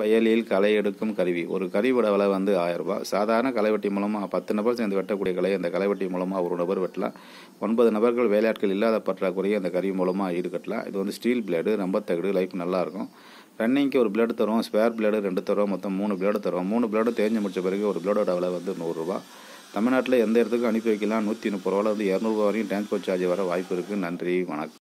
வயலில் களை எடுக்கும் கருவி ஒரு கருவியோட விலை வந்து ஆயிரம் ரூபா சாதாரண களைவெட்டி மூலமாக பத்து நபர் சேர்ந்து வெட்டக்கூடிய கலை அந்த களைவெட்டி மூலமாக ஒரு நபர் வெட்டலாம் ஒன்பது நபர்கள் வேலையாட்கள் இல்லாத பற்றாக்குறையை அந்த கருவி மூலமாக ஈடுகட்டலாம் இது வந்து ஸ்டீல் பிளேடு ரொம்ப தகுடு லைஃப் நல்லாயிருக்கும் ரன்னிங்க்கு ஒரு பிளேடு தரும் ஸ்பேர் பிளேடு ரெண்டு தரும் மொத்தம் மூணு பிளேடு தரும் மூணு பிளேடு தேஞ்சு முடிச்ச பிறகு ஒரு பிளேடோட விலை வந்து நூறுரூவா தமிழ்நாட்டில் எந்த இடத்துக்கும் அனுப்பி வைக்கலாம் நூற்றி முப்பது ரூபாவில் வந்து இரநூறுவா வரையும் டிரான்ஸ்போர்ட் சார்ஜ் வர வாய்ப்பு இருக்குது நன்றி வணக்கம்